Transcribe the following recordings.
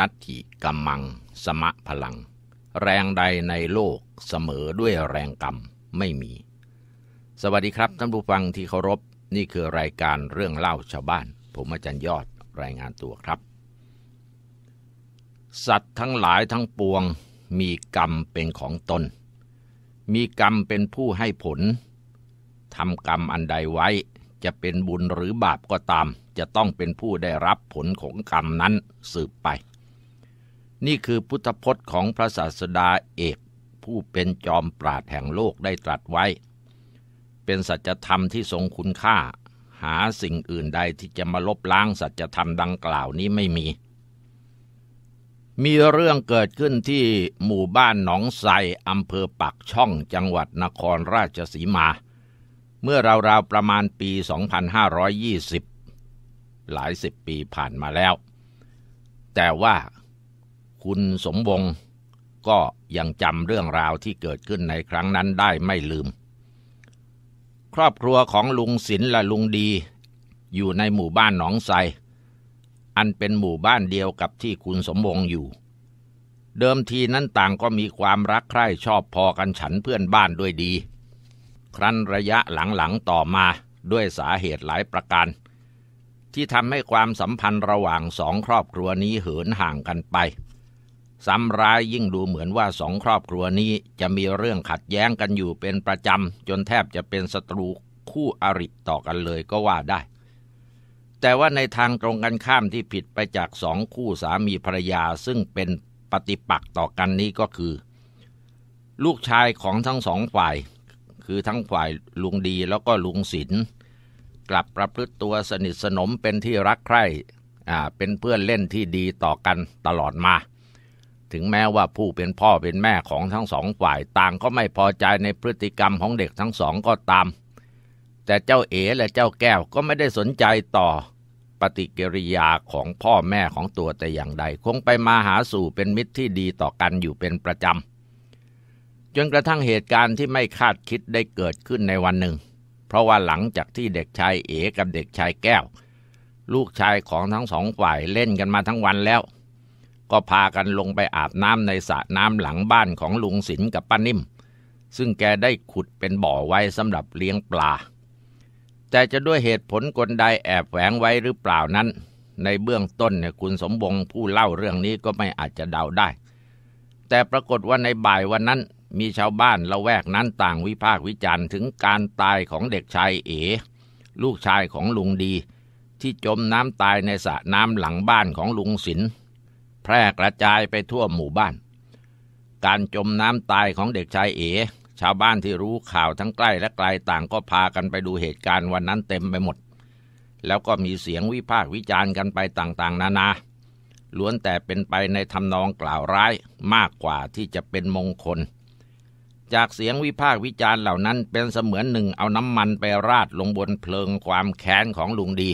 นัตถิกัมมังสมะพลัง แรงใดในโลกเสมอด้วยแรงกรรมไม่มี สวัสดีครับท่านผู้ฟังที่เคารพนี่คือรายการเรื่องเล่าชาวบ้าน ผมอาจารย์ยอดรายงานตัวครับ สัตว์ทั้งหลายทั้งปวงมีกรรมเป็นของตน มีกรรม เป็นผู้ให้ผลทำกรรมอันใดไว้จะเป็นบุญหรือบาปก็ตาม จะต้องเป็นผู้ได้รับผลของกรรมนั้นสืบไปนี่คือพุทธพจน์ของพระศาสดาเอกผู้เป็นจอมปราดแห่งโลกได้ตรัสไว้ เป็นสัจธรรมที่ทรงคุณค่า หาสิ่งอื่นใดที่จะมาลบล้างสัจธรรมดังกล่าวนี้ไม่มี มีเรื่องเกิดขึ้นที่หมู่บ้านหนองไทรอำเภอปักช่องจังหวัดนครราชสีมา เมื่อราวๆประมาณปี 2520 หลายสิบปีผ่านมาแล้ว แต่ว่าคุณสมวงก็ยังจำเรื่องราวที่เกิดขึ้นในครั้งนั้นได้ไม่ลืม ครอบครัวของลุงศิลและลุงดีอยู่ในหมู่บ้านหนองไซอันเป็นหมู่บ้านเดียวกับที่คุณสมวงอยู่ เดิมทีนั้นต่างก็มีความรักใคร่ชอบพอกันฉันเพื่อนบ้านด้วยดี ครั้นระยะหลังๆ ต่อมาด้วยสาเหตุหลายประการ ที่ทำให้ความสัมพันธ์ระหว่างสองครอบครัวนี้เหินห่างกันไปซ้ำร้ายยิ่งดูเหมือนว่าสองครอบครัวนี้จะมีเรื่องขัดแย้งกันอยู่เป็นประจำจนแทบจะเป็นศัตรูคู่อริต่อกันเลยก็ว่าได้ แต่ว่าในทางตรงกันข้ามที่ผิดไปจากสองคู่สามีภรรยา ซึ่งเป็นปฏิปักษ์ต่อกันนี้ก็คือ ลูกชายของทั้งสองฝ่าย คือทั้งฝ่ายลุงดีแล้วก็ลุงศิลกลับประพฤติตัวสนิทสนมเป็นที่รักใคร่เป็นเพื่อนเล่นที่ดีต่อกันตลอดมาถึงแม้ว่าผู้เป็นพ่อเป็นแม่ของทั้งสองฝ่าย ต่างก็ไม่พอใจในพฤติกรรมของเด็กทั้งสองก็ตาม แต่เจ้าเอ๋และเจ้าแก้วก็ไม่ได้สนใจต่อ ปฏิกิริยาของพ่อแม่ของตัวแต่อย่างใด คงไปมาหาสู่เป็นมิตรที่ดีต่อกันอยู่เป็นประจำ จนกระทั่งเหตุการณ์ที่ไม่คาดคิดได้เกิดขึ้นในวันหนึ่ง เพราะว่าหลังจากที่เด็กชายเอ๋กับเด็กชายแก้ว ลูกชายของทั้งสองฝ่ายเล่นกันมาทั้งวันแล้วก็พากันลงไปอาบน้ำในสระน้ำหลังบ้านของลุงศิลกับป้านิ่ม ซึ่งแกได้ขุดเป็นบ่อไว้สำหรับเลี้ยงปลา แต่จะด้วยเหตุผลกลใดแอบแฝงไว้หรือเปล่านั้น ในเบื้องต้นเนี่ยคุณสมบงผู้เล่าเรื่องนี้ก็ไม่อาจจะเดาได้ แต่ปรากฏว่าในบ่ายวันนั้นมีชาวบ้านละแวกนั้นต่างวิพากษ์วิจารณ์ถึงการตายของเด็กชายเอ๋ ลูกชายของลุงดี ที่จมน้ำตายในสระน้ำหลังบ้านของลุงศิลแพร่กระจายไปทั่วหมู่บ้าน การจมน้ำตายของเด็กชายเอ๋ชาวบ้านที่รู้ข่าวทั้งใกล้และไกลต่างก็พากันไปดูเหตุการณ์วันนั้นเต็มไปหมด แล้วก็มีเสียงวิพากษ์วิจารณ์กันไปต่างๆ นานาล้วนแต่เป็นไปในทำนองกล่าวร้ายมากกว่าที่จะเป็นมงคล จากเสียงวิพากษ์วิจารณ์เหล่านั้นเป็นเสมือนหนึ่งเอาน้ำมันไปราดลงบนเพลิงความแค้นของลุงดี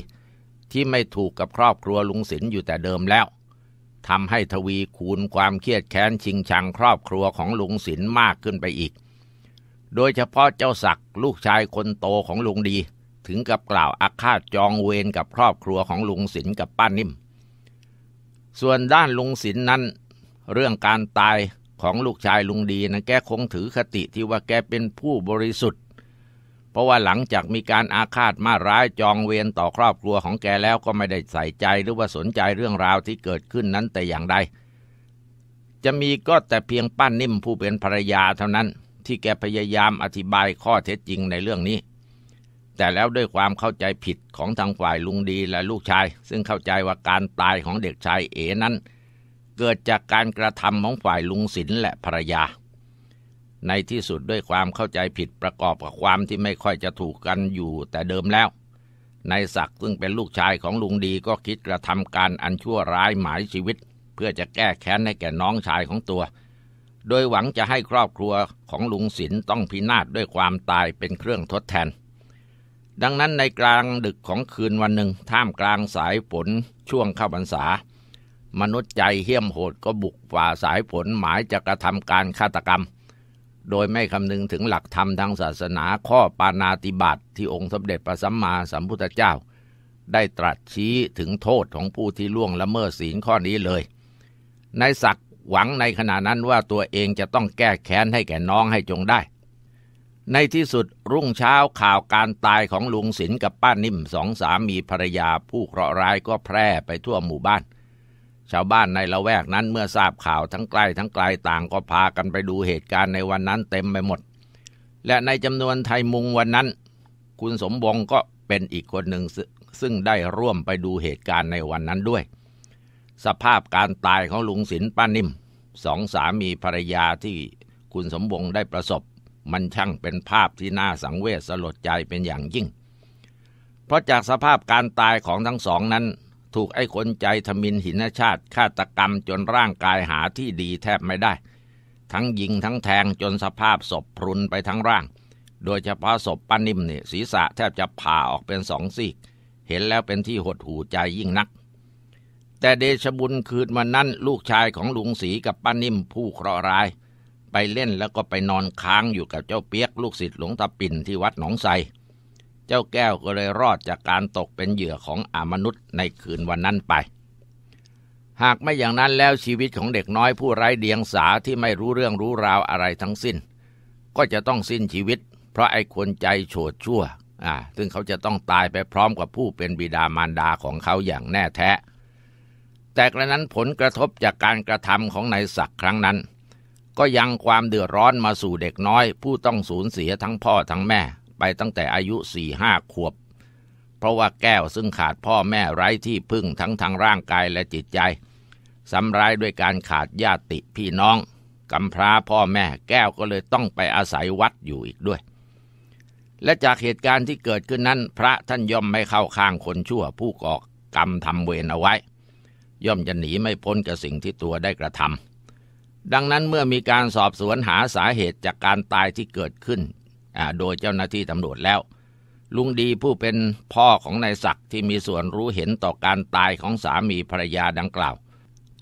ที่ไม่ถูกกับครอบครัวลุงศิลป์อยู่แต่เดิมแล้วทำให้ทวี คูณความเครียดแค้นชิงชัง ครอบครัวของลุงศิลมากขึ้นไปอีก โดยเฉพาะเจ้าศักดิ์ลูกชายคนโตของลุงดีถึงกับกล่าวอาฆาตจองเวรกับครอบครัวของลุงศิลกับป้านิ่ม ส่วนด้านลุงศิลนนั้นเรื่องการตายของลูกชายลุงดีนะแกคงถือคติที่ว่าแกเป็นผู้บริสุทธิ์พราะว่าหลังจากมีการอาฆาตมาร้ายจองเวรต่อครอบครัวของแกแล้วก็ไม่ได้ใส่ใจหรือว่าสนใจเรื่องราวที่เกิดขึ้นนั้นแต่อย่างใด จะมีก็แต่เพียงป้านนิ่มผู้เป็นภรรยาเท่านั้นที่แกพยายามอธิบายข้อเท็จจริงในเรื่องนี้ แต่แล้วด้วยความเข้าใจผิดของทางฝ่ายลุงดีและลูกชาย ซึ่งเข้าใจว่าการตายของเด็กชายเอ๋นั้น เกิดจากการกระทำของฝ่ายลุงศิลและภรรยาในที่สุดด้วยความเข้าใจผิดประกอบกับความที่ไม่ค่อยจะถูกกันอยู่แต่เดิมแล้วนายศักดิ์ซึ่งเป็นลูกชายของลุงดีก็คิดกระทำการอันชั่วร้ายหมายชีวิต เพื่อจะแก้แค้นให้แก่น้องชายของตัว โดยหวังจะให้ครอบครัวของลุงศิลต้องพินาศด้วยความตายเป็นเครื่องทดแทน ดังนั้นในกลางดึกของคืนวันหนึ่งท่ามกลางสายฝนช่วงเข้าบรรษา มนุษย์ใจเหี้ยมโหดก็บุกฝ่าสายฝนหมายจะกระทำการฆาตกรรมโดยไม่คำนึงถึงหลักธรรมทางศาสนาข้อปานาติบาตที่องค์สมเด็จพระสัมมาสัมพุทธเจ้า ได้ตรัสชี้ถึงโทษของผู้ที่ล่วงละเมิดศีลข้อนี้เลยนายศักดิ์หวังในขณะนั้นว่าตัวเองจะต้องแก้แค้นให้แก่น้องให้จงได้ ในที่สุดรุ่งเช้าข่าวการตายของลุงศิลกับป้านิ่มสองสามีภรรยาผู้เคราะห์ร้ายก็แพร่ไปทั่วหมู่บ้านชาวบ้านในละแวกนั้นเมื่อทราบข่าวทั้งใกล้ทั้งไกลต่างก็พากันไปดูเหตุการณ์ในวันนั้นเต็มไปหมด และในจำนวนไทยมุงวันนั้น คุณสมบงก็เป็นอีกคนหนึ่ง ซึ่งได้ร่วมไปดูเหตุการณ์ในวันนั้นด้วย สภาพการตายของลุงศิลป้านิ่ม สองสามีภรรยาที่คุณสมบงได้ประสบ มันช่างเป็นภาพที่น่าสังเวชสลดใจเป็นอย่างยิ่ง เพราะจากสภาพการตายของทั้งสองนั้นถูกไอ้คนใจทมินหินชาติ ฆาตกรรมจนร่างกายหาที่ดีแทบไม่ได้ ทั้งยิงทั้งแทงจนสภาพศพพรุนไปทั้งร่าง โดยเฉพาะศพป้านิ่มเนี่ยศีรษะแทบจะผ่าออกเป็นสองซีกเห็นแล้วเป็นที่หดหูใจยิ่งนัก แต่เดชบุญคืนมานั้นลูกชายของลุงศรีกับป้านิ่มผู้เคราะห์ร้าย ไปเล่นแล้วก็ไปนอนค้างอยู่กับเจ้าเปียกลูกศิษย์หลวงตาปิ่นที่วัดหนองไสเจ้าแก้วก็เลยรอดจากการตกเป็นเหยื่อของอามนุษย์ในคืนวันนั้นไป หากไม่อย่างนั้นแล้วชีวิตของเด็กน้อยผู้ไร้เดียงสาที่ไม่รู้เรื่องรู้ราวอะไรทั้งสิ้น ก็จะต้องสิ้นชีวิตเพราะไอ้คนใจโฉดชั่วอ่า ซึ่งเขาจะต้องตายไปพร้อมกับผู้เป็นบิดามารดาของเขาอย่างแน่แท้ แต่กระนั้นผลกระทบจากการกระทำของนายศักครั้งนั้น ก็ยังความเดือดร้อนมาสู่เด็กน้อย ผู้ต้องสูญเสียทั้งพ่อทั้งแม่ไปตั้งแต่อายุสี่ห้าขวบ เพราะว่าแก้วซึ่งขาดพ่อแม่ไร้ที่พึ่งทั้งทางร่างกายและจิตใจซ้ำร้ายด้วยการขาดญาติพี่น้องกำพร้าพ่อแม่แก้วก็เลยต้องไปอาศัยวัดอยู่อีกด้วย และจากเหตุการณ์ที่เกิดขึ้นนั้นพระท่านย่อมไม่เข้าข้างคนชั่วผู้ก่อกรรมทำเวรเอาไว้ ย่อมจะหนีไม่พ้นกับสิ่งที่ตัวได้กระทำดังนั้นเมื่อมีการสอบสวนหาสาเหตุจากการตายที่เกิดขึ้นโดยเจ้าหน้าที่ตำรวจแล้ว ลุงดีผู้เป็นพ่อของนายศักดิ์ที่มีส่วนรู้เห็นต่อการตายของสามีภรรยาดังกล่าว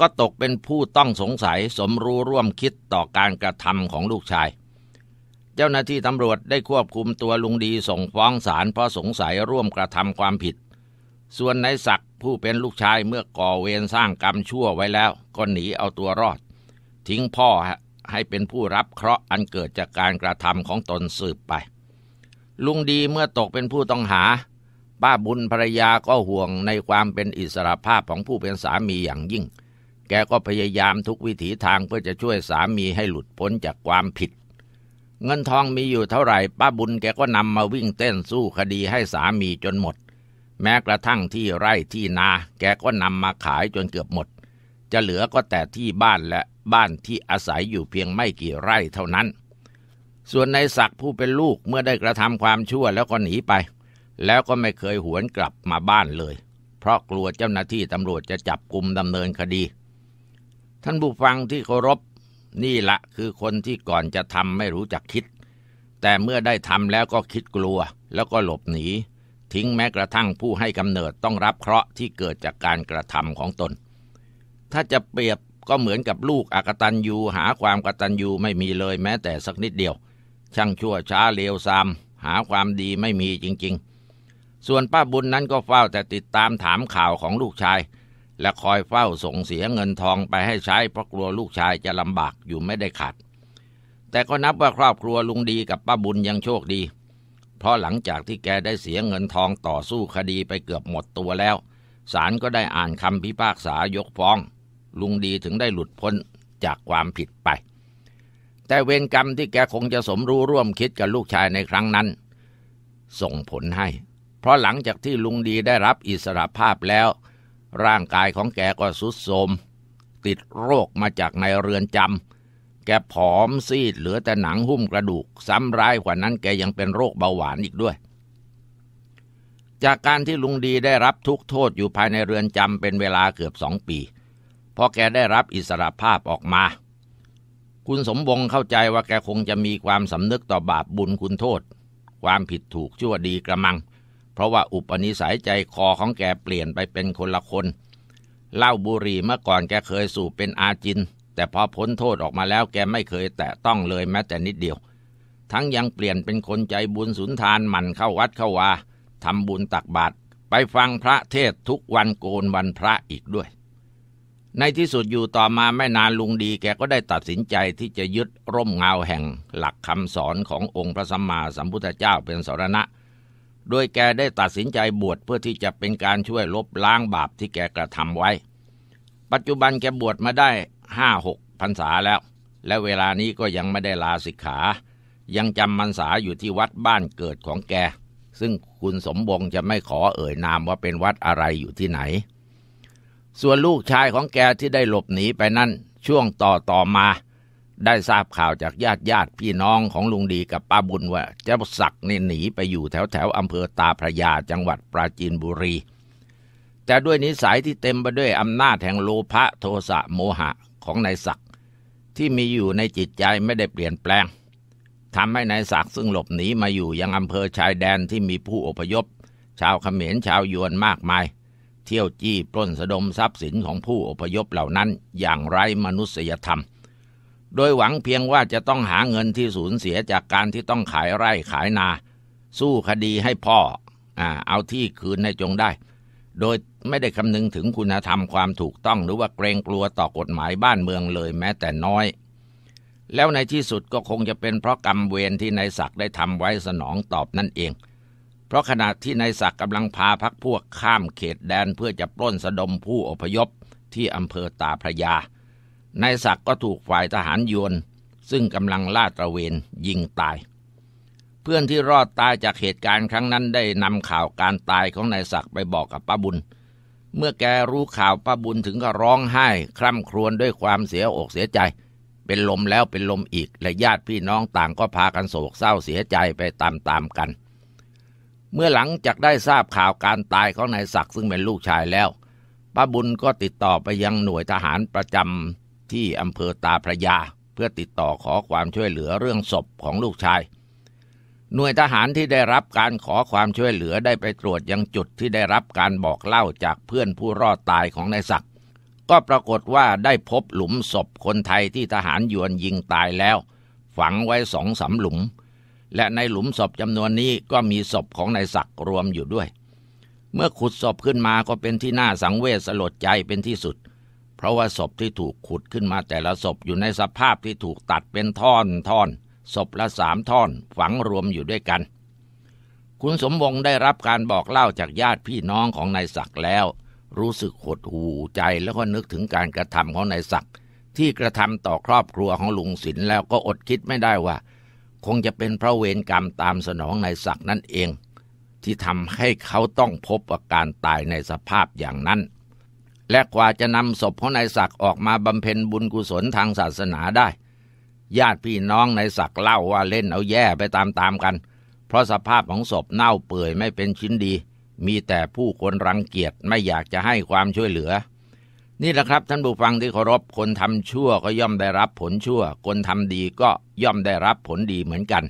ก็ตกเป็นผู้ต้องสงสัยสมรู้ร่วมคิดต่อการกระทำของลูกชาย เจ้าหน้าที่ตำรวจได้ควบคุมตัวลุงดีส่งฟ้องศาลเพราะสงสัยร่วมกระทำความผิด ส่วนนายศักดิ์ผู้เป็นลูกชายเมื่อก่อเวรสร้างกรรมชั่วไว้แล้วก็หนีเอาตัวรอด ทิ้งพ่อให้เป็นผู้รับเคราะห์อันเกิดจากการกระทำของตนสืบไป ลุงดีเมื่อตกเป็นผู้ต้องหา ป้าบุญภรรยาก็ห่วงในความเป็นอิสระภาพของผู้เป็นสามีอย่างยิ่ง แกก็พยายามทุกวิถีทางเพื่อจะช่วยสามีให้หลุดพ้นจากความผิด เงินทองมีอยู่เท่าไหร่ป้าบุญแกก็นำมาวิ่งเต้นสู้คดีให้สามีจนหมด แม้กระทั่งที่ไร่ที่นา แกก็นำมาขายจนเกือบหมดจะเหลือก็แต่ที่บ้านและบ้านที่อาศัยอยู่เพียงไม่กี่ไร่เท่านั้น ส่วนในศักผู้เป็นลูกเมื่อได้กระทำความชั่วแล้วก็หนีไป แล้วก็ไม่เคยหวนกลับมาบ้านเลย เพราะกลัวเจ้าหน้าที่ตำรวจจะจับกลุ่มดำเนินคดี ท่านผู้ฟังที่เคารพ นี่ละคือคนที่ก่อนจะทำไม่รู้จักคิด แต่เมื่อได้ทำแล้วก็คิดกลัว แล้วก็หลบหนี ทิ้งแม้กระทั่งผู้ให้กำเนิดต้องรับเคราะห์ที่เกิดจากการกระทำของตนถ้าจะเปรียบก็เหมือนกับลูกอกตันยูหาความกตันยูไม่มีเลยแม้แต่สักนิดเดียว ช่างชั่วช้าเลวซามหาความดีไม่มีจริง ๆ ส่วนป้าบุญนั้นก็เฝ้าแต่ติดตามถามข่าวของลูกชาย และคอยเฝ้าส่งเสียเงินทองไปให้ใช้เพราะกลัวลูกชายจะลำบากอยู่ไม่ได้ขาดแต่ก็นับว่าครอบครัวลุงดีกับป้าบุญยังโชคดี เพราะหลังจากที่แกได้เสียเงินทองต่อสู้คดีไปเกือบหมดตัวแล้วศาลก็ได้อ่านคำพิพากษายกฟ้องลุงดีถึงได้หลุดพ้นจากความผิดไป แต่เวรกรรมที่แกคงจะสมรู้ร่วมคิดกับลูกชายในครั้งนั้น ส่งผลให้ เพราะหลังจากที่ลุงดีได้รับอิสรภาพแล้ว ร่างกายของแกก็สุดโทมติดโรคมาจากในเรือนจำ แกผอมซีดเหลือแต่หนังหุ้มกระดูกซ้ำร้ายกว่านั้นแกยังเป็นโรคเบาหวานอีกด้วย จากการที่ลุงดีได้รับทุกโทษอยู่ภายในเรือนจำเป็นเวลาเกือบสองปีพอแกได้รับอิสรภาพออกมา คุณสมบงเข้าใจว่าแกคงจะมีความสำนึกต่อบาปบุญคุณโทษ ความผิดถูกชั่วดีกระมัง เพราะว่าอุปนิสัยใจคอของแกเปลี่ยนไปเป็นคนละคนเหล้าบุหรี่เมื่อก่อนแกเคยสูบเป็นอาจิน แต่พอพ้นโทษออกมาแล้วแกไม่เคยแตะต้องเลยแม้แต่นิดเดียว ทั้งยังเปลี่ยนเป็นคนใจบุญสุนทานหมั่นเข้าวัดเข้าวาทำบุญตักบาตรไปฟังพระเทศทุกวันโกนวันพระอีกด้วยในที่สุดอยู่ต่อมาไม่นานลุงดีแกก็ได้ตัดสินใจที่จะยึดร่มเงาแห่งหลักคำสอนขององค์พระสัมมาสัมพุทธเจ้าเป็นสรณะโดยแกได้ตัดสินใจบวชเพื่อที่จะเป็นการช่วยลบล้างบาปที่แกกระทำไว้ ปัจจุบันแกบวชมาได้ห้าหกพรรษาแล้ว และเวลานี้ก็ยังไม่ได้ลาสิกขา ยังจำพรรษาอยู่ที่วัดบ้านเกิดของแกซึ่งคุณสมบงจะไม่ขอเอ่ยนามว่าเป็นวัดอะไรอยู่ที่ไหนส่วนลูกชายของแกที่ได้หลบหนีไปนั่นช่วงต่อต่อมา ได้ทราบข่าวจากญาติญาติพี่น้องของลุงดีกับป้าบุญว่าเจ้าศักดิ์นี่หนีไปอยู่แถวแถวอำเภอตาพระยาจังหวัดปราจีนบุรีแต่ด้วยนิสัยที่เต็มไปด้วยอำนาจแห่งโลภะโทสะโมหะของนายศักดิ์ที่มีอยู่ในจิตใจไม่ได้เปลี่ยนแปลงทำให้นายศักดิ์ซึ่งหลบหนีมาอยู่ยังอำเภอชายแดนที่มีผู้อพยพ ชาวเขมรชาวยวนมากมายเที่ยวจี้ปล้นสะดมทรัพย์สินของผู้อพยพเหล่านั้น อย่างไร้มนุษยธรรม โดยหวังเพียงว่าจะต้องหาเงินที่สูญเสียจากการที่ต้องขายไร่ขายนา สู้คดีให้พ่ออเอาที่คืนในจงได้ โดยไม่ได้คำนึงถึงคุณธรรมความถูกต้องหรือว่าเกรงกลัวต่อกฎหมายบ้านเมืองเลยแม้แต่น้อย แล้วในที่สุดก็คงจะเป็นเพราะกรรมเวรที่นายศักดิ์ได้ทำไว้สนองตอบนั่นเองเพราะขณะที่นายศักดิ์กำลังพาพักพวกข้ามเขตแดนเพื่อจะปล้นสะดมผู้อพยพที่อำเภอตาพระยา นายศักดิ์ก็ถูกฝ่ายทหารยวนซึ่งกำลังลาดตระเวนยิงตาย เพื่อนที่รอดตายจากเหตุการณ์ครั้งนั้นได้นำข่าวการตายของนายศักดิ์ไปบอกกับป้าบุญ เมื่อแกรู้ข่าวป้าบุญถึงก็ร้องไห้คร่ำครวญด้วยความเสียอกเสียใจ เป็นลมแล้วเป็นลมอีกและญาติพี่น้องต่างก็พากันโศกเศร้าเสียใจไปตามๆกันเมื่อหลังจากได้ทราบข่าวการตายของนายศักดิ์ซึ่งเป็นลูกชายแล้ว ป้าบุญก็ติดต่อไปยังหน่วยทหารประจำที่อำเภอตาพระยา เพื่อติดต่อขอความช่วยเหลือเรื่องศพของลูกชาย หน่วยทหารที่ได้รับการขอความช่วยเหลือได้ไปตรวจยังจุดที่ได้รับการบอกเล่าจากเพื่อนผู้รอดตายของนายศักดิ์ก็ปรากฏว่าได้พบหลุมศพคนไทยที่ทหารยวนยิงตายแล้ว ฝังไว้สองสาหลุมและในหลุมศพจำนวนนี้ก็มีศพของนายศักดิ์รวมอยู่ด้วย เมื่อขุดศพขึ้นมาก็เป็นที่น่าสังเวชสลดใจเป็นที่สุด เพราะว่าศพที่ถูกขุดขึ้นมาแต่ละศพอยู่ในสภาพที่ถูกตัดเป็นท่อนท่อนศพละสามท่อนฝังรวมอยู่ด้วยกัน คุณสมวงได้รับการบอกเล่าจากญาติพี่น้องของนายศักดิ์แล้ว รู้สึกหดหูใจแล้วก็นึกถึงการกระทำของนายศักดิ์ที่กระทำต่อครอบครัวของลุงศิลแล้วก็อดคิดไม่ได้ว่าคงจะเป็นเพราะเวรกรรมตามสนองนายศักนั่นเองที่ทำให้เขาต้องพบอาการตายในสภาพอย่างนั้น และกว่าจะนำศพของนายศักออกมาบำเพ็ญบุญกุศลทางศาสนาได้ ญาติพี่น้องนายศักเล่าว่าเล่นเอาแย่ไปตามๆกันเพราะสภาพของศพเน่าเปื่อยไม่เป็นชิ้นดี มีแต่ผู้คนรังเกียจไม่อยากจะให้ความช่วยเหลือนี่แหละครับท่านผู้ฟังที่เคารพคนทำชั่วก็ย่อมได้รับผลชั่ว คนทำดีก็ย่อมได้รับผลดีเหมือนกัน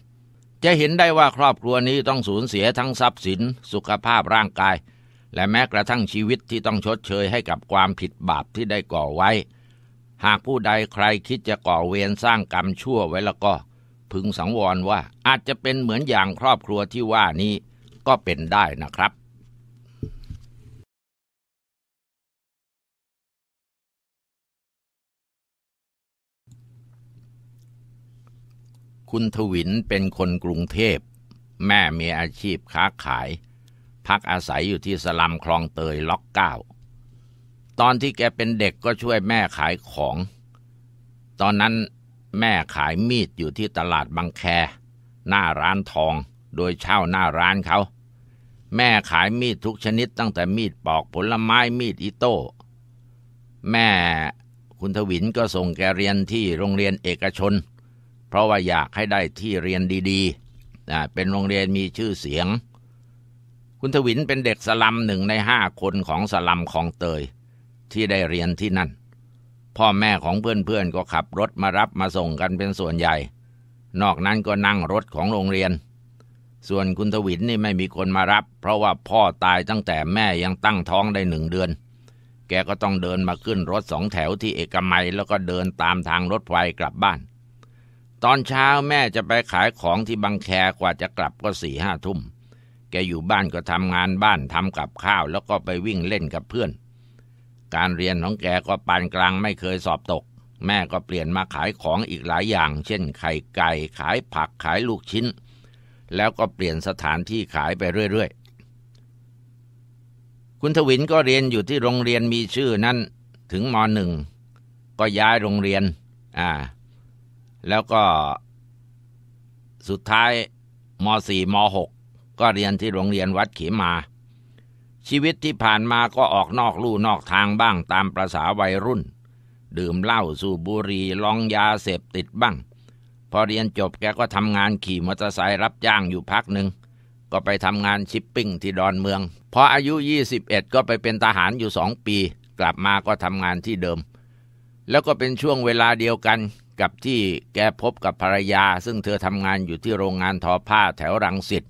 จะเห็นได้ว่าครอบครัวนี้ต้องสูญเสียทั้งทรัพย์สินสุขภาพร่างกาย และแม้กระทั่งชีวิตที่ต้องชดเชยให้กับความผิดบาปที่ได้ก่อไว้ หากผู้ใดใครคิดจะก่อเวรสร้างกรรมชั่วไว้แล้วก็ พึงสังวรว่าอาจจะเป็นเหมือนอย่างครอบครัวที่ว่านี้ ก็เป็นได้นะครับคุณทวินเป็นคนกรุงเทพแม่มีอาชีพค้าขาย พักอาศัยอยู่ที่สลัมคลองเตยล็อกเก้าตอนที่แกเป็นเด็กก็ช่วยแม่ขายของ ตอนนั้นแม่ขายมีดอยู่ที่ตลาดบางแค หน้าร้านทองโดยเช่าหน้าร้านเขาแม่ขายมีดทุกชนิดตั้งแต่มีดปอกผลไม้มีดอิโต้แม่คุณทวินก็ส่งแกเรียนที่โรงเรียนเอกชนเพราะว่าอยากให้ได้ที่เรียนดีๆเป็นโรงเรียนมีชื่อเสียง คุณทวินเป็นเด็กสลัมหนึ่งในห้าคนของสลัมของเตยที่ได้เรียนที่นั่น พ่อแม่ของเพื่อนๆ ก็ขับรถมารับมาส่งกันเป็นส่วนใหญ่ นอกนั้นก็นั่งรถของโรงเรียน ส่วนคุณทวินนี่ไม่มีคนมารับเพราะว่าพ่อตายตั้งแต่แม่ยังตั้งท้องได้หนึ่งเดือน แกก็ต้องเดินมาขึ้นรถสองแถวที่เอกมัยแล้วก็เดินตามทางรถไฟกลับบ้านตอนเช้าแม่จะไปขายของที่บางแคกว่าจะกลับก็สี่ห้าทุ่ม แกอยู่บ้านก็ทำงานบ้านทำกับข้าวแล้วก็ไปวิ่งเล่นกับเพื่อน การเรียนของแกก็ปานกลางไม่เคยสอบตก แม่ก็เปลี่ยนมาขายของอีกหลายอย่าง เช่นไข่ไก่ขายผักขายลูกชิ้น แล้วก็เปลี่ยนสถานที่ขายไปเรื่อยๆ คุณทวินก็เรียนอยู่ที่โรงเรียนมีชื่อนั้นถึงมหนึ่งก็ย้ายโรงเรียน อ่าแล้วก็สุดท้ายม .4 ม .6 ก็เรียนที่โรงเรียนวัดเขมา ชีวิตที่ผ่านมาก็ออกนอกลู่นอกทางบ้างตามประษาวัยรุ่น ดื่มเหล้าสูบบุหรี่ลองยาเสพติดบ้าง พอเรียนจบแกก็ทำงานขี่มอเตอร์ไซค์รับจ้างอยู่พักหนึ่งก็ไปทำงานชิปปิ้ง ที่ดอนเมืองพออายุ 21 ก็ไปเป็นทหารอยู่สองปี กลับมาก็ทำงานที่เดิม แล้วก็เป็นช่วงเวลาเดียวกันกับที่แกพบกับภรรยาซึ่งเธอทำงานอยู่ที่โรงงานทอผ้าแถวรังสิต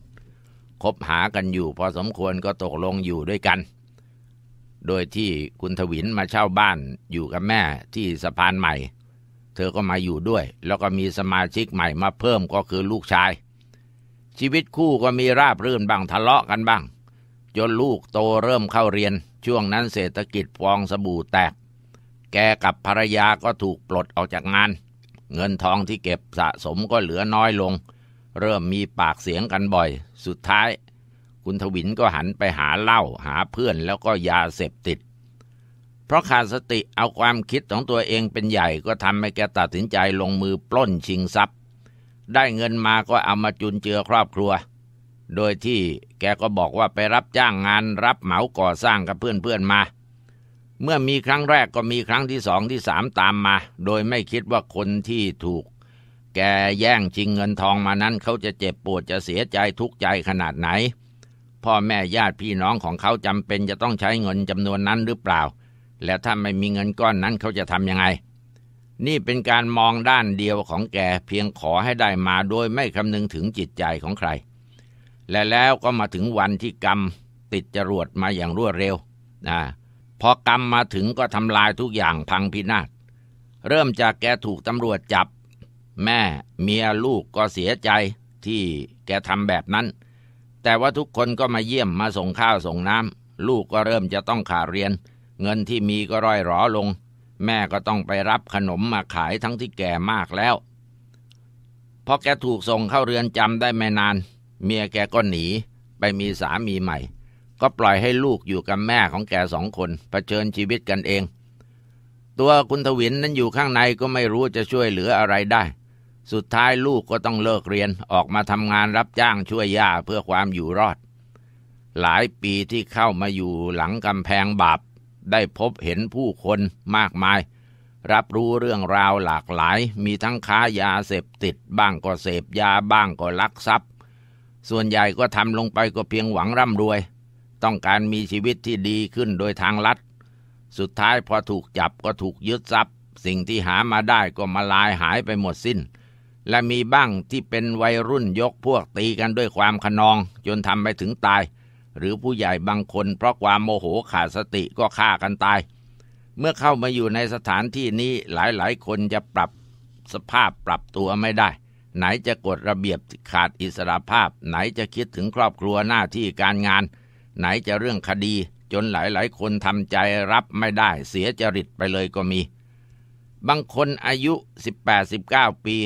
คบหากันอยู่พอสมควรก็ตกลงอยู่ด้วยกัน โดยที่คุณทวินมาเช่าบ้านอยู่กับแม่ที่สะพานใหม่ เธอก็มาอยู่ด้วย แล้วก็มีสมาชิกใหม่มาเพิ่มก็คือลูกชาย ชีวิตคู่ก็มีราบรื่นบ้างทะเลาะกันบ้าง จนลูกโตเริ่มเข้าเรียน ช่วงนั้นเศรษฐกิจฟองสบู่แตก แกกับภรรยาก็ถูกปลดออกจากงานเงินทองที่เก็บสะสมก็เหลือน้อยลง เริ่มมีปากเสียงกันบ่อย สุดท้าย คุณทวินก็หันไปหาเหล้าหาเพื่อนแล้วก็ยาเสพติด เพราะขาดสติเอาความคิดของตัวเองเป็นใหญ่ก็ทำให้แกตัดสินใจลงมือปล้นชิงทรัพย์ ได้เงินมาก็เอามาจุนเจือครอบครัว โดยที่แกก็บอกว่าไปรับจ้างงานรับเหมาก่อสร้างกับเพื่อนๆมาเมื่อมีครั้งแรกก็มีครั้งที่สองที่สามตามมา โดยไม่คิดว่าคนที่ถูกแกแย่งชิงเงินทองมานั้น เขาจะเจ็บปวดจะเสียใจทุกข์ใจขนาดไหน พ่อแม่ญาติพี่น้องของเขาจำเป็นจะต้องใช้เงินจำนวนนั้นหรือเปล่า และถ้าไม่มีเงินก้อนนั้นเขาจะทำยังไง นี่เป็นการมองด้านเดียวของแกเพียงขอให้ได้มาโดยไม่คำนึงถึงจิตใจของใคร และแล้วก็มาถึงวันที่กรรม ติดจรวดมาอย่างรวดเร็วนะพอกรรมมาถึงก็ทำลายทุกอย่าง พังพินาศ เริ่มจากแกถูกตำรวจจับ แม่เมียลูกก็เสียใจที่แกทำแบบนั้น แต่ว่าทุกคนก็มาเยี่ยมมาส่งข้าวส่งน้ำลูกก็เริ่มจะต้องขาเรียน เงินที่มีก็ร่อยหรอลง แม่ก็ต้องไปรับขนมมาขายทั้งที่แกมากแล้ว พอแกถูกส่งเข้าเรือนจำได้ไม่นาน เมียแกก็หนี ไปมีสามีใหม่ก็ปล่อยให้ลูกอยู่กับแม่ของแกสองคนเผชิญชีวิตกันเอง ตัวคุณทวินนั้นอยู่ข้างในก็ไม่รู้จะช่วยเหลืออะไรได้ สุดท้ายลูกก็ต้องเลิกเรียนออกมาทำงานรับจ้างช่วยย่าเพื่อความอยู่รอด หลายปีที่เข้ามาอยู่หลังกำแพงบาปได้พบเห็นผู้คนมากมาย รับรู้เรื่องราวหลากหลาย มีทั้งค้ายาเสพติด บ้างก็เสพยาบ้างก็ลักทรัพย์ ส่วนใหญ่ก็ทำลงไปก็เพียงหวังร่ำรวยต้องการมีชีวิตที่ดีขึ้นโดยทางลัด สุดท้ายพอถูกจับก็ถูกยึดทรัพย์ สิ่งที่หามาได้ก็มาลายหายไปหมดสิ้น และมีบ้างที่เป็นวัยรุ่นยกพวกตีกันด้วยความขนอง จนทำไปถึงตาย หรือผู้ใหญ่บางคนเพราะความโมโหขาดสติก็ฆ่ากันตาย เมื่อเข้ามาอยู่ในสถานที่นี้หลายๆคนจะปรับสภาพปรับตัวไม่ได้ ไหนจะกฎระเบียบขาดอิสระภาพ ไหนจะคิดถึงครอบครัวหน้าที่การงานไหนจะเรื่องคดีจนหลายๆ คนทำใจรับไม่ได้เสียจริตไปเลยก็มี บางคนอายุ 18-19 ปี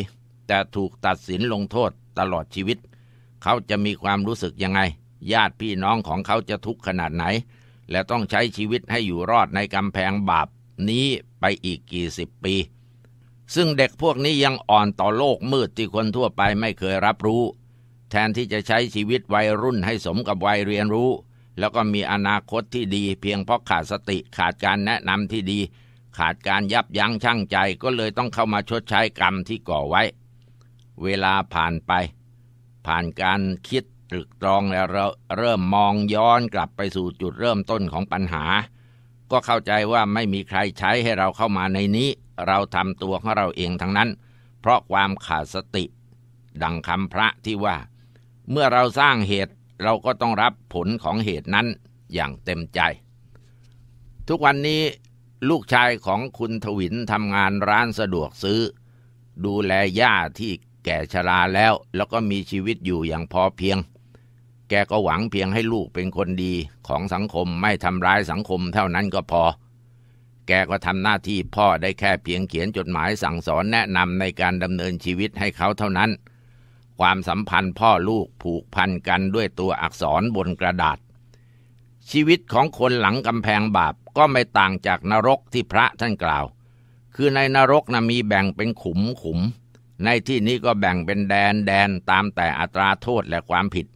แต่ถูกตัดสินลงโทษตลอดชีวิต เขาจะมีความรู้สึกยังไง ญาติพี่น้องของเขาจะทุกข์ขนาดไหน และต้องใช้ชีวิตให้อยู่รอดในกำแพงบาปนี้ไปอีกกี่สิบปี ซึ่งเด็กพวกนี้ยังอ่อนต่อโลกมืดที่คนทั่วไปไม่เคยรับรู้ แทนที่จะใช้ชีวิตวัยรุ่นให้สมกับวัยเรียนรู้แล้วก็มีอนาคตที่ดีเพียงเพราะขาดสติขาดการแนะนำที่ดี ขาดการยับยั้งชั่งใจก็เลยต้องเข้ามาชดใช้กรรมที่ก่อไว้ เวลาผ่านไปผ่านการคิดตรึกตรองแล้วเริ่มมองย้อนกลับไปสู่จุดเริ่มต้นของปัญหา ก็เข้าใจว่าไม่มีใครใช้ให้เราเข้ามาในนี้ เราทำตัวของเราเองทั้งนั้น เพราะความขาดสติ ดังคำพระที่ว่าเมื่อเราสร้างเหตุเราก็ต้องรับผลของเหตุนั้นอย่างเต็มใจ ทุกวันนี้ลูกชายของคุณทวินทำงานร้านสะดวกซื้อ ดูแลย่าที่แก่ชราแล้วแล้วก็มีชีวิตอยู่อย่างพอเพียง แกก็หวังเพียงให้ลูกเป็นคนดีของสังคมไม่ทำร้ายสังคมเท่านั้นก็พอ แกก็ทำหน้าที่พ่อได้แค่เพียงเขียนจดหมายสั่งสอนแนะนำในการดำเนินชีวิตให้เขาเท่านั้นความสัมพันธ์พ่อลูกผูกพันกันด้วยตัวอักษรบนกระดาษ ชีวิตของคนหลังกำแพงบาปก็ไม่ต่างจากนรกที่พระท่านกล่าว คือในนรกนะมีแบ่งเป็นขุมขุม ในที่นี้ก็แบ่งเป็นแดนแดนตามแต่อัตราโทษและความผิด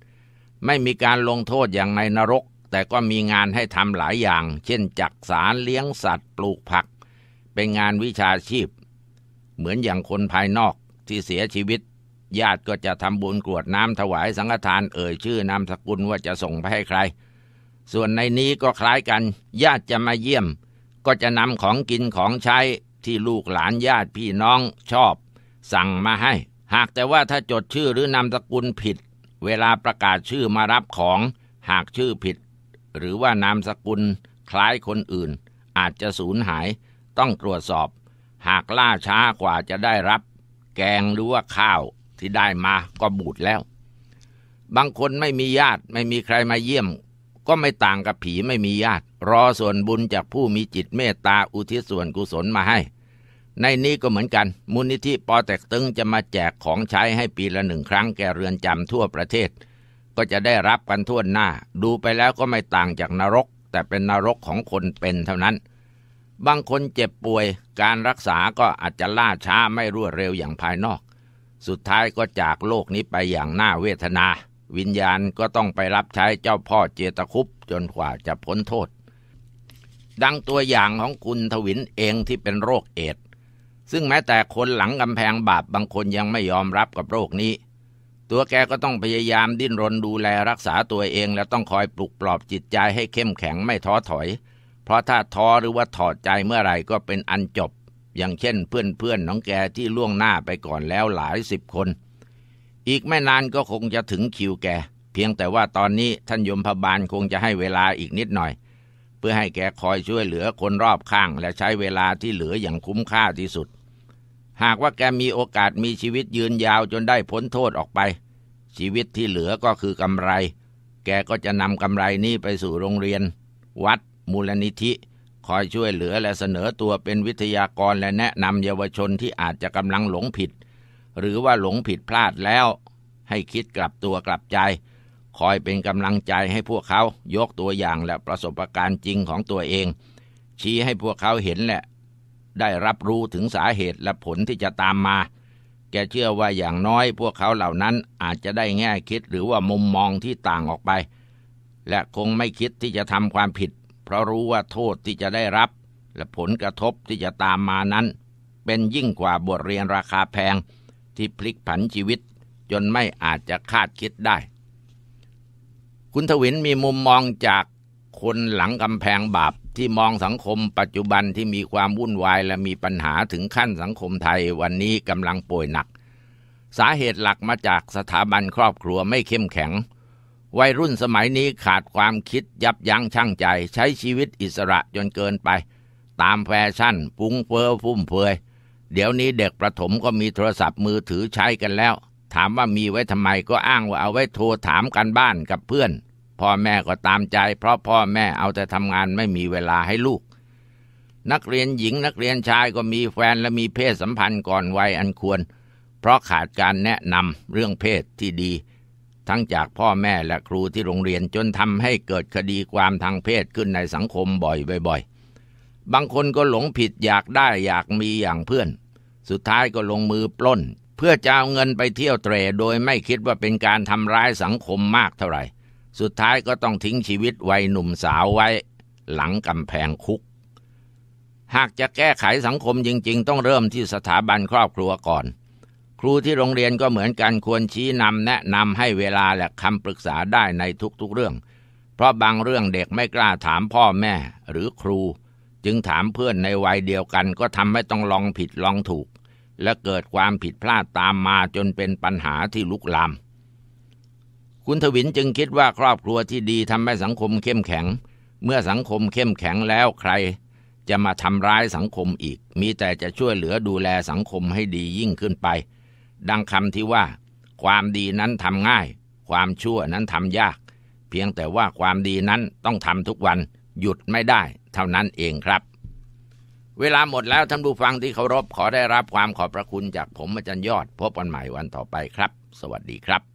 ไม่มีการลงโทษอย่างในนรก แต่ก็มีงานให้ทำหลายอย่าง เช่นจักสารเลี้ยงสัตว์ปลูกผัก เป็นงานวิชาชีพ เหมือนอย่างคนภายนอกที่เสียชีวิตญาติก็จะทำบุญกรวดน้ำถวายสังฆทานเอ่ยชื่อนามสกุลว่าจะส่งไปให้ใคร ส่วนในนี้ก็คล้ายกัน ญาติจะมาเยี่ยม ก็จะนำของกินของใช้ที่ลูกหลานญาติพี่น้องชอบสั่งมาให้ หากแต่ว่าถ้าจดชื่อหรือนามสกุลผิด เวลาประกาศชื่อมารับของหากชื่อผิด หรือว่านามสกุลคล้ายคนอื่นอาจจะสูญหายต้องตรวจสอบ หากล่าช้ากว่าจะได้รับ แกงหรือว่าข้าวที่ได้มาก็บูดแล้ว บางคนไม่มีญาติไม่มีใครมาเยี่ยม ก็ไม่ต่างกับผีไม่มีญาติ รอส่วนบุญจากผู้มีจิตเมตตาอุทิศส่วนกุศลมาให้ ในนี้ก็เหมือนกันมูลนิธิปอแตกตึงจะมาแจกของใช้ให้ปีละหนึ่งครั้งแก่เรือนจำทั่วประเทศ ก็จะได้รับกันทั่วหน้าดูไปแล้วก็ไม่ต่างจากนรก แต่เป็นนรกของคนเป็นเท่านั้น บางคนเจ็บป่วย การรักษา ก็อาจจะล่าช้าไม่รวดเร็วอย่างภายนอกสุดท้ายก็จากโลกนี้ไปอย่างน่าเวทนา วิญญาณก็ต้องไปรับใช้เจ้าพ่อเจตคุป จนกว่าจะพ้นโทษ ดังตัวอย่างของคุณทวินเองที่เป็นโรคเอดซึ่งแม้แต่คนหลังกำแพงบาปบางคนยังไม่ยอมรับกับโรคนี้ ตัวแกก็ต้องพยายามดิ้นรนดูแลรักษาตัวเองและต้องคอยปลุกปลอบจิตใจให้เข้มแข็งไม่ท้อถอย เพราะถ้าท้อหรือว่าถอดใจเมื่อไหร่ก็เป็นอันจบอย่างเช่น เพื่อนๆนน้องแกที่ล่วงหน้าไปก่อนแล้วหลายสิบคน อีกไม่นานก็คงจะถึงคิวแกเพียงแต่ว่าตอนนี้ท่านยมพบาลคงจะให้เวลาอีกนิดหน่อย เพื่อให้แกคอยช่วยเหลือคนรอบข้างและใช้เวลาที่เหลืออย่างคุ้มค่าที่สุด หากว่าแกมีโอกาสมีชีวิตยืนยาวจนได้พ้นโทษออกไป ชีวิตที่เหลือก็คือกำไร แกก็จะนำกำไรนี้ไปสู่โรงเรียน วัดมูลนิธิคอยช่วยเหลือและเสนอตัวเป็นวิทยากรและแนะนำเยาวชนที่อาจจะกำลังหลงผิด หรือว่าหลงผิดพลาดแล้ว ให้คิดกลับตัวกลับใจ คอยเป็นกำลังใจให้พวกเขา ยกตัวอย่างและประสบการณ์จริงของตัวเอง ชี้ให้พวกเขาเห็นแหละ ได้รับรู้ถึงสาเหตุและผลที่จะตามมา แกเชื่อว่าอย่างน้อย พวกเขาเหล่านั้นอาจจะได้แง่คิดหรือว่ามุมมองที่ต่างออกไป และคงไม่คิดที่จะทำความผิดราะรู้ว่าโทษที่จะได้รับ และผลกระทบที่จะตามมานั้น เป็นยิ่งกว่าบทเรียนราคาแพง ที่พลิกผันชีวิตจนไม่อาจจะคาดคิดได้ คุณทวินมีมุมมองจากคนหลังกำแพงบาปที่มองสังคมปัจจุบันที่มีความวุ่นวายและมีปัญหาถึงขั้นสังคมไทยวันนี้กำลังป่วยหนัก สาเหตุหลักมาจากสถาบันครอบครัวไม่เข้มแข็งวัยรุ่นสมัยนี้ขาดความคิดยับยั้งชั่งใจใช้ชีวิตอิสระจนเกินไป ตามแฟชั่นปุ้งเฟ้อฟุ่มเฟือยเดี๋ยวนี้เด็กประถมก็มีโทรศัพท์มือถือใช้กันแล้ว ถามว่ามีไว้ทำไมก็อ้างว่าเอาไว้โทรถามกันบ้านกับเพื่อน พ่อแม่ก็ตามใจเพราะพ่อแม่เอาแต่ทำงานไม่มีเวลาให้ลูก นักเรียนหญิงนักเรียนชายก็มีแฟนและมีเพศสัมพันธ์ก่อนวัยอันควร เพราะขาดการแนะนำเรื่องเพศที่ดีทั้งจากพ่อแม่และครูที่โรงเรียนจนทำให้เกิดคดีความทางเพศขึ้นในสังคมบ่อยๆบางคนก็หลงผิดอยากได้อยากมีอย่างเพื่อน สุดท้ายก็ลงมือปล้น เพื่อจะเอาเงินไปเที่ยวเตรโดยไม่คิดว่าเป็นการทำร้ายสังคมมากเท่าไหร่ สุดท้ายก็ต้องทิ้งชีวิตวัยหนุ่มสาวไว้ หลังกำแพงคุก หากจะแก้ไขสังคมจริง ๆ ต้องเริ่มที่สถาบันครอบครัวก่อนครูที่โรงเรียนก็เหมือนกันควรชี้นำแนะนำให้เวลาและคำปรึกษาได้ในทุกๆเรื่อง เพราะบางเรื่องเด็กไม่กล้าถามพ่อแม่หรือครู จึงถามเพื่อนในวัยเดียวกัน ก็ทำให้ต้องลองผิดลองถูก และเกิดความผิดพลาดตามมาจนเป็นปัญหาที่ลุกลาม คุณทวินจึงคิดว่าครอบครัวที่ดีทำให้สังคมเข้มแข็ง เมื่อสังคมเข้มแข็งแล้วใคร จะมาทำร้ายสังคมอีกมีแต่จะช่วยเหลือดูแลสังคมให้ดียิ่งขึ้นไปดังคำที่ว่า ความดีนั้นทำง่าย ความชั่วนั้นทำยาก เพียงแต่ว่าความดีนั้นต้องทำทุกวันหยุดไม่ได้เท่านั้นเองครับ เวลาหมดแล้วท่านผู้ฟังที่เคารพ ขอได้รับความขอบพระคุณจากผมอาจารย์ยอดพบกันใหม่วัน ต่อไปครับ สวัสดีครับ